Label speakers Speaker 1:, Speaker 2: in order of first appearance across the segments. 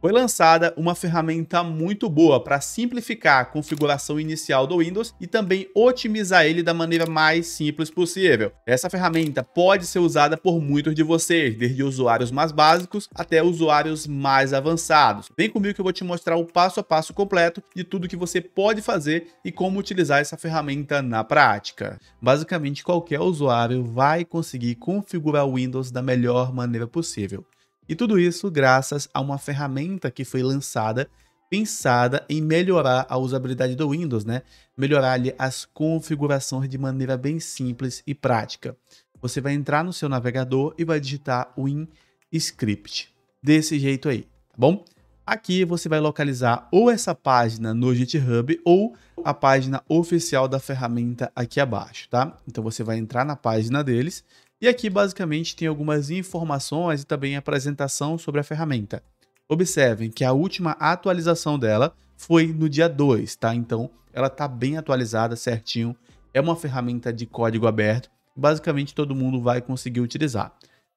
Speaker 1: foi lançada uma ferramenta muito boa para simplificar a configuração inicial do Windows e também otimizar ele da maneira mais simples possível. Essa ferramenta pode ser usada por muitos de vocês, desde usuários mais básicos até usuários mais avançados. Vem comigo que eu vou te mostrar o passo a passo completo de tudo que você pode fazer e como utilizar essa ferramenta na prática. Basicamente, qualquer usuário vai conseguir configurar o Windows da melhor maneira possível. E tudo isso graças a uma ferramenta que foi lançada pensada em melhorar a usabilidade do Windows, né? Melhorar ali as configurações de maneira bem simples e prática. Você vai entrar no seu navegador e vai digitar WinScript. Desse jeito aí, tá bom? Aqui você vai localizar ou essa página no GitHub ou a página oficial da ferramenta aqui abaixo, tá? Então você vai entrar na página deles e aqui basicamente tem algumas informações e também apresentação sobre a ferramenta. Observem que a última atualização dela foi no dia 2, tá? Então ela está bem atualizada certinho. É uma ferramenta de código aberto, basicamente todo mundo vai conseguir utilizar.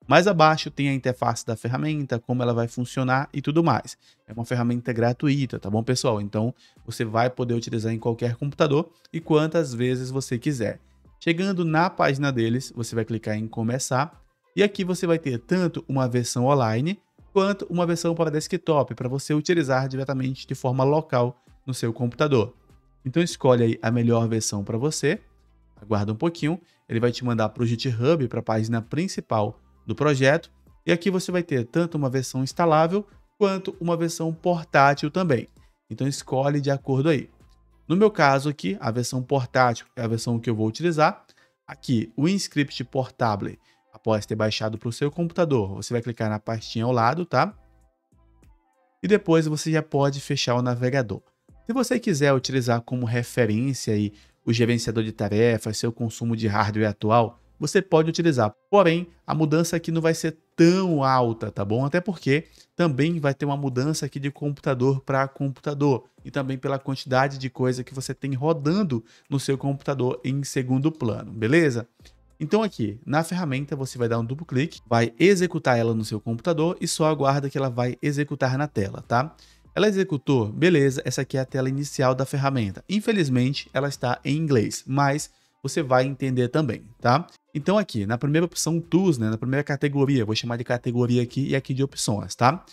Speaker 1: Mais abaixo tem a interface da ferramenta, como ela vai funcionar e tudo mais. É uma ferramenta gratuita, tá bom, pessoal? Então você vai poder utilizar em qualquer computador e quantas vezes você quiser. Chegando na página deles, você vai clicar em começar e aqui você vai ter tanto uma versão online quanto uma versão para desktop para você utilizar diretamente de forma local no seu computador. Então escolhe aí a melhor versão para você, aguarda um pouquinho, ele vai te mandar para o GitHub, para a página principal do projeto, e aqui você vai ter tanto uma versão instalável quanto uma versão portátil também. Então escolhe de acordo aí. No meu caso aqui, a versão portátil é a versão que eu vou utilizar. Aqui, o InScript Portable, após ter baixado para o seu computador, você vai clicar na pastinha ao lado, tá? E depois você já pode fechar o navegador. Se você quiser utilizar como referência aí o gerenciador de tarefas, seu consumo de hardware atual, você pode utilizar. Porém, a mudança aqui não vai ser tão alta, tá bom? Até porque também vai ter uma mudança aqui de computador para computador e também pela quantidade de coisa que você tem rodando no seu computador em segundo plano, beleza? Então aqui, na ferramenta, você vai dar um duplo clique, vai executar ela no seu computador e só aguarda que ela vai executar na tela, tá? Ela executou, beleza, essa aqui é a tela inicial da ferramenta. Infelizmente, ela está em inglês, mas você vai entender também, tá? Então aqui, na primeira opção Tools, né, na primeira categoria, vou chamar de categoria aqui e aqui de opções, tá?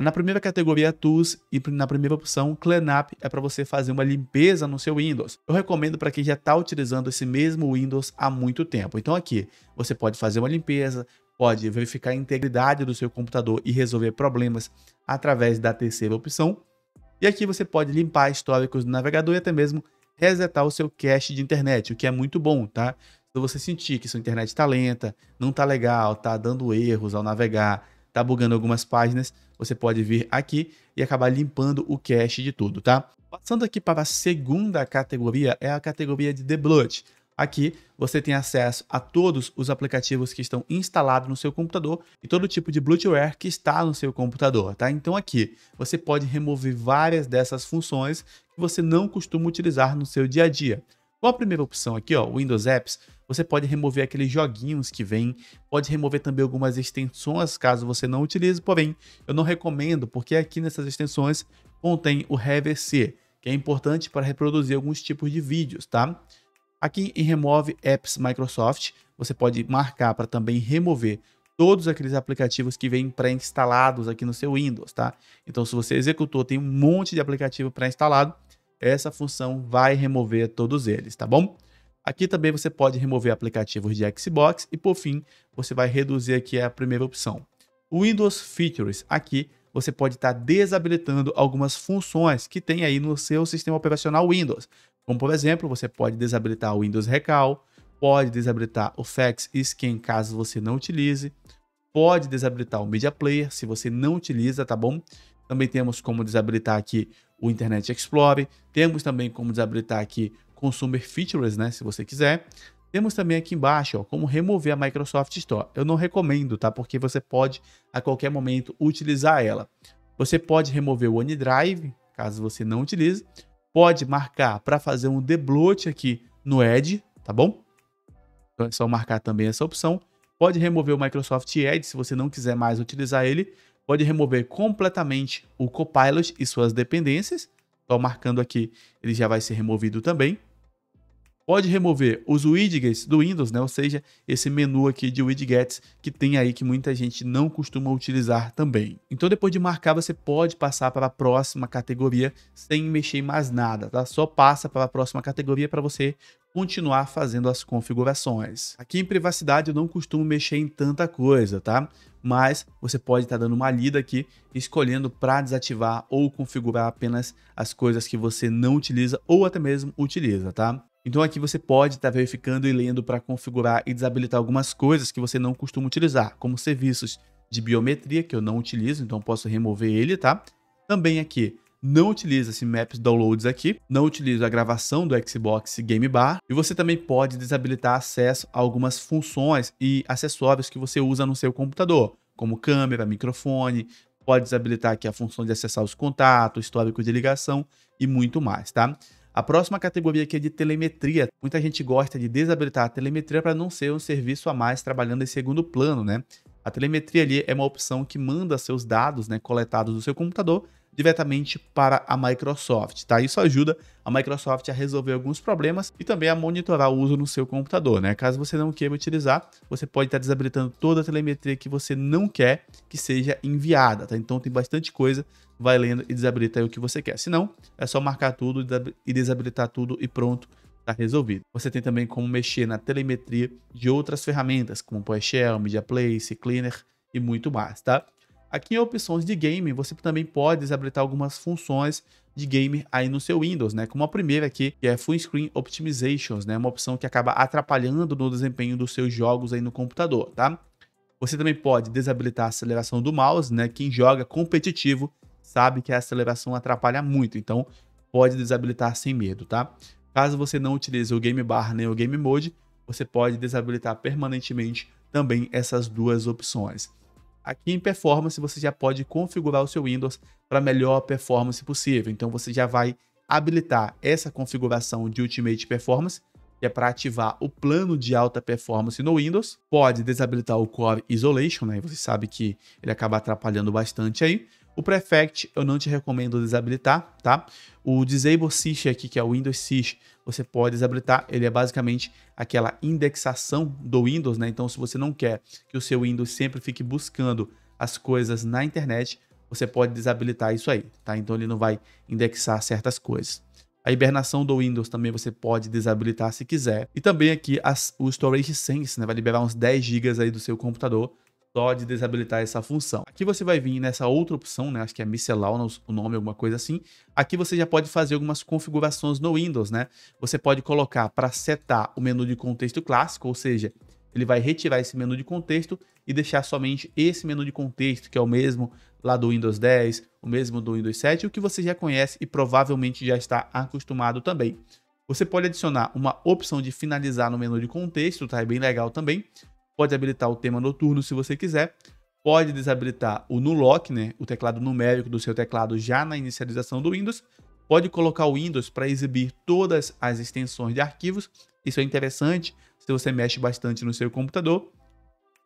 Speaker 1: Na primeira categoria Tools e na primeira opção Cleanup é para você fazer uma limpeza no seu Windows. Eu recomendo para quem já está utilizando esse mesmo Windows há muito tempo. Então aqui, você pode fazer uma limpeza, pode verificar a integridade do seu computador e resolver problemas através da terceira opção. E aqui você pode limpar históricos do navegador e até mesmo resetar o seu cache de internet, o que é muito bom, tá? Se você sentir que sua internet está lenta, não tá legal, tá dando erros ao navegar, tá bugando algumas páginas, você pode vir aqui e acabar limpando o cache de tudo, tá? Passando aqui para a segunda categoria, é a categoria de The Blood. Aqui você tem acesso a todos os aplicativos que estão instalados no seu computador e todo tipo de bloatware que está no seu computador, tá? Então aqui você pode remover várias dessas funções que você não costuma utilizar no seu dia a dia. Com a primeira opção aqui, ó, Windows Apps, você pode remover aqueles joguinhos que vêm, pode remover também algumas extensões caso você não utilize, porém, eu não recomendo porque aqui nessas extensões contém o RVC, que é importante para reproduzir alguns tipos de vídeos, tá? Aqui em Remove Apps Microsoft, você pode marcar para também remover todos aqueles aplicativos que vêm pré-instalados aqui no seu Windows, tá? Então, se você executou, tem um monte de aplicativo pré-instalado, essa função vai remover todos eles, tá bom? Aqui também você pode remover aplicativos de Xbox e, por fim, você vai reduzir aqui a primeira opção. Windows Features, aqui você pode estar tá desabilitando algumas funções que tem aí no seu sistema operacional Windows. Como por exemplo, você pode desabilitar o Windows Recal, pode desabilitar o Fax e Scan caso você não utilize, pode desabilitar o Media Player se você não utiliza, tá bom? Também temos como desabilitar aqui o Internet Explorer, temos também como desabilitar aqui Consumer Features, né, se você quiser. Temos também aqui embaixo, ó, como remover a Microsoft Store. Eu não recomendo, tá? Porque você pode a qualquer momento utilizar ela. Você pode remover o OneDrive, caso você não utilize, pode marcar para fazer um debloat aqui no Edge, tá bom? Então é só marcar também essa opção. Pode remover o Microsoft Edge se você não quiser mais utilizar ele. Pode remover completamente o Copilot e suas dependências. Só então, marcando aqui, ele já vai ser removido também pode remover os widgets do Windows, né? ou seja, esse menu aqui de widgets que tem aí que muita gente não costuma utilizar também. Então depois de marcar, você pode passar para a próxima categoria sem mexer em mais nada, tá? Só passa para a próxima categoria para você continuar fazendo as configurações. Aqui em privacidade eu não costumo mexer em tanta coisa, tá? Mas você pode estar tá dando uma lida aqui, escolhendo para desativar ou configurar apenas as coisas que você não utiliza ou até mesmo utiliza, tá? Então aqui você pode estar tá verificando e lendo para configurar e desabilitar algumas coisas que você não costuma utilizar, como serviços de biometria, que eu não utilizo, então posso remover ele, tá? Também aqui, não utiliza esse Maps Downloads aqui, não utiliza a gravação do Xbox Game Bar, e você também pode desabilitar acesso a algumas funções e acessórios que você usa no seu computador, como câmera, microfone, pode desabilitar aqui a função de acessar os contatos, histórico de ligação e muito mais, tá? A próxima categoria aqui é de telemetria. Muita gente gosta de desabilitar a telemetria para não ser um serviço a mais trabalhando em segundo plano, né? A telemetria ali é uma opção que manda seus dados, né, coletados do seu computador diretamente para a Microsoft, tá? Isso ajuda a Microsoft a resolver alguns problemas e também a monitorar o uso no seu computador, né? Caso você não queira utilizar, você pode estar desabilitando toda a telemetria que você não quer que seja enviada, tá? Então tem bastante coisa, vai lendo e desabilita aí o que você quer. Se não, é só marcar tudo e desabilitar tudo e pronto tá resolvido. Você tem também como mexer na telemetria de outras ferramentas, como PowerShell, MediaPlace, Cleaner e muito mais, tá? Aqui em opções de game, você também pode desabilitar algumas funções de gamer aí no seu Windows, né? Como a primeira aqui, que é Full Screen Optimizations, né? Uma opção que acaba atrapalhando no desempenho dos seus jogos aí no computador, tá? Você também pode desabilitar a aceleração do mouse, né? Quem joga competitivo sabe que a aceleração atrapalha muito, então pode desabilitar sem medo, tá? Caso você não utilize o Game Bar nem o Game Mode, você pode desabilitar permanentemente também essas duas opções. Aqui em performance você já pode configurar o seu Windows para melhor performance possível. Então você já vai habilitar essa configuração de Ultimate Performance, que é para ativar o plano de alta performance no Windows. Pode desabilitar o Core Isolation, né? Você sabe que ele acaba atrapalhando bastante aí. O Prefect eu não te recomendo desabilitar, tá? O Disable Sys aqui, que é o Windows Sys, você pode desabilitar. Ele é basicamente aquela indexação do Windows, né? Então, se você não quer que o seu Windows sempre fique buscando as coisas na internet, você pode desabilitar isso aí, tá? Então, ele não vai indexar certas coisas. A hibernação do Windows também você pode desabilitar se quiser. E também aqui as, o Storage Sense, né? Vai liberar uns 10 GB aí do seu computador só de desabilitar essa função. Aqui você vai vir nessa outra opção, né? Acho que é miscellaneous, o nome, alguma coisa assim. Aqui você já pode fazer algumas configurações no Windows, né? Você pode colocar para setar o menu de contexto clássico, ou seja, ele vai retirar esse menu de contexto e deixar somente esse menu de contexto, que é o mesmo lá do Windows 10, o mesmo do Windows 7, o que você já conhece e provavelmente já está acostumado também. Você pode adicionar uma opção de finalizar no menu de contexto, tá? É bem legal também pode habilitar o tema noturno se você quiser, pode desabilitar o nulock, né, o teclado numérico do seu teclado já na inicialização do Windows, pode colocar o Windows para exibir todas as extensões de arquivos, isso é interessante se você mexe bastante no seu computador,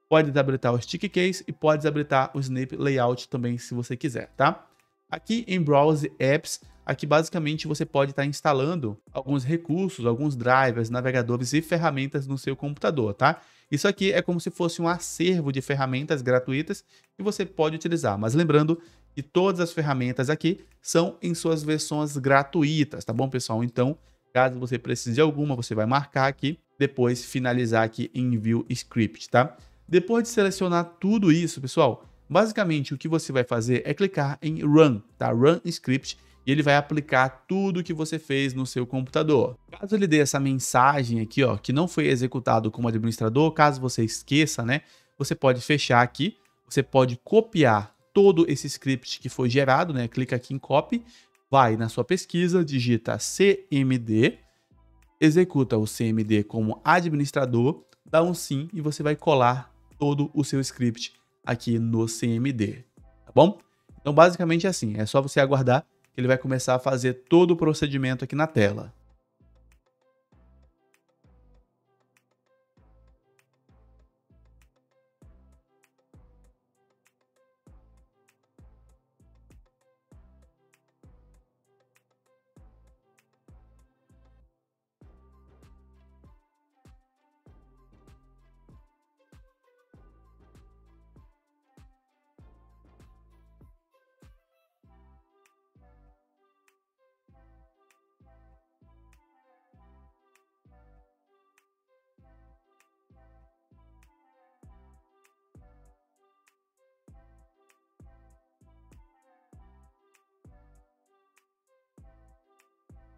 Speaker 1: pode desabilitar o stick case e pode desabilitar o snap layout também se você quiser, tá? Aqui em Browse Apps, Aqui basicamente você pode estar tá instalando alguns recursos, alguns drivers, navegadores e ferramentas no seu computador, tá? Isso aqui é como se fosse um acervo de ferramentas gratuitas que você pode utilizar, mas lembrando que todas as ferramentas aqui são em suas versões gratuitas, tá bom, pessoal? Então, caso você precise de alguma, você vai marcar aqui, depois finalizar aqui em View Script, tá? Depois de selecionar tudo isso, pessoal, basicamente o que você vai fazer é clicar em Run, tá? Run Script e ele vai aplicar tudo que você fez no seu computador. Caso ele dê essa mensagem aqui, ó, que não foi executado como administrador, caso você esqueça, né, você pode fechar aqui, você pode copiar todo esse script que foi gerado, né, clica aqui em copy, vai na sua pesquisa, digita CMD, executa o CMD como administrador, dá um sim e você vai colar todo o seu script aqui no CMD, tá bom? Então basicamente é assim, é só você aguardar ele vai começar a fazer todo o procedimento aqui na tela.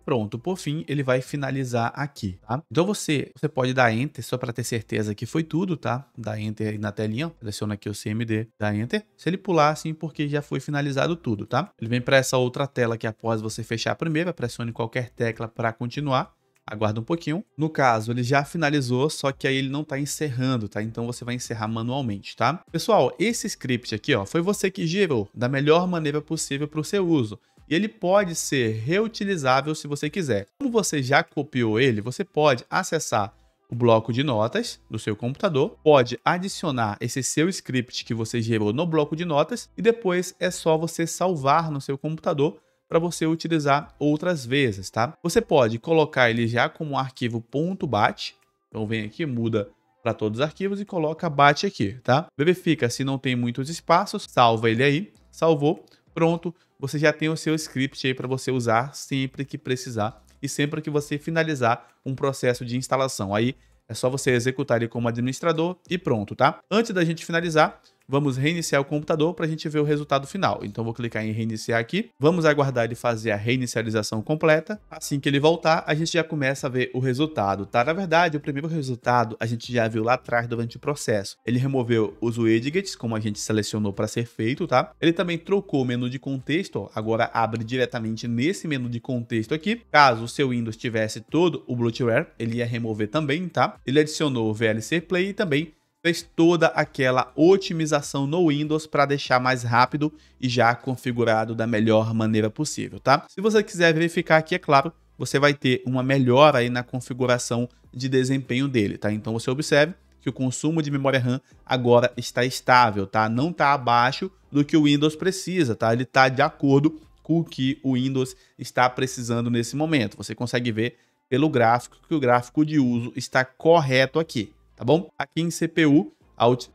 Speaker 1: Pronto, por fim, ele vai finalizar aqui, tá? Então você, você pode dar Enter só para ter certeza que foi tudo, tá? Dá Enter aí na telinha, seleciona aqui o CMD, dá Enter. Se ele pular, assim, porque já foi finalizado tudo, tá? Ele vem para essa outra tela que após você fechar a primeira, pressione qualquer tecla para continuar aguarda um pouquinho. No caso, ele já finalizou, só que aí ele não está encerrando, tá? Então você vai encerrar manualmente, tá? Pessoal, esse script aqui, ó, foi você que gerou da melhor maneira possível para o seu uso e ele pode ser reutilizável se você quiser. Como você já copiou ele, você pode acessar o bloco de notas do seu computador, pode adicionar esse seu script que você gerou no bloco de notas e depois é só você salvar no seu computador para você utilizar outras vezes, tá? Você pode colocar ele já como um arquivo .bat, então vem aqui, muda para todos os arquivos e coloca bat aqui, tá? Verifica se não tem muitos espaços, salva ele aí, salvou pronto, você já tem o seu script aí para você usar sempre que precisar e sempre que você finalizar um processo de instalação. Aí é só você executar ele como administrador e pronto, tá? Antes da gente finalizar, Vamos reiniciar o computador para a gente ver o resultado final. Então vou clicar em reiniciar aqui. Vamos aguardar ele fazer a reinicialização completa. Assim que ele voltar, a gente já começa a ver o resultado, tá? Na verdade, o primeiro resultado a gente já viu lá atrás durante o processo. Ele removeu os widgets, como a gente selecionou para ser feito, tá? Ele também trocou o menu de contexto, ó. agora abre diretamente nesse menu de contexto aqui. Caso o seu Windows tivesse todo o bloatware, ele ia remover também, tá? Ele adicionou o VLC Play e também fez toda aquela otimização no Windows para deixar mais rápido e já configurado da melhor maneira possível, tá? Se você quiser verificar aqui, é claro, você vai ter uma melhora aí na configuração de desempenho dele, tá? Então você observe que o consumo de memória RAM agora está estável, tá? Não está abaixo do que o Windows precisa, tá? Ele está de acordo com o que o Windows está precisando nesse momento. Você consegue ver pelo gráfico que o gráfico de uso está correto aqui tá bom? Aqui em CPU,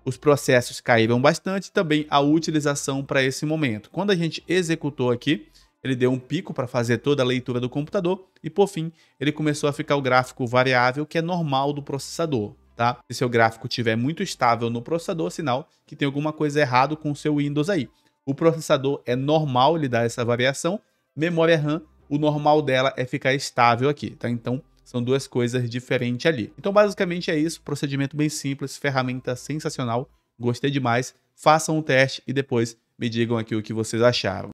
Speaker 1: os processos caíram bastante, também a utilização para esse momento. Quando a gente executou aqui, ele deu um pico para fazer toda a leitura do computador e por fim ele começou a ficar o gráfico variável que é normal do processador, tá? Se seu gráfico estiver muito estável no processador, sinal que tem alguma coisa errada com o seu Windows aí. O processador é normal ele dá essa variação, memória RAM, o normal dela é ficar estável aqui, tá? Então são duas coisas diferentes ali. Então, basicamente é isso. Procedimento bem simples, ferramenta sensacional. Gostei demais. Façam o um teste e depois me digam aqui o que vocês acharam.